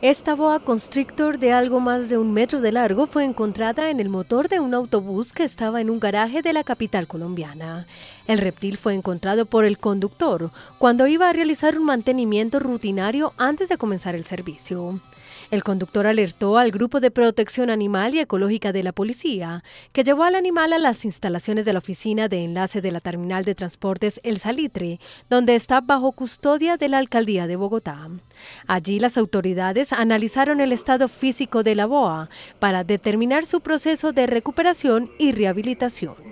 Esta boa constrictor de algo más de un metro de largo fue encontrada en el motor de un autobús que estaba en un garaje de la capital colombiana. El reptil fue encontrado por el conductor cuando iba a realizar un mantenimiento rutinario antes de comenzar el servicio. El conductor alertó al Grupo de Protección Animal y Ecológica de la Policía, que llevó al animal a las instalaciones de la oficina de enlace de la Terminal de Transportes El Salitre, donde está bajo custodia de la Alcaldía de Bogotá. Allí las autoridades analizaron el estado físico de la boa para determinar su proceso de recuperación y rehabilitación.